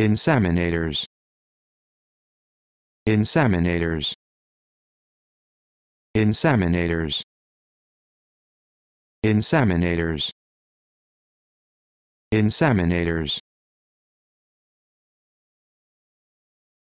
Inseminators. Inseminators. Inseminators. Inseminators. Inseminators.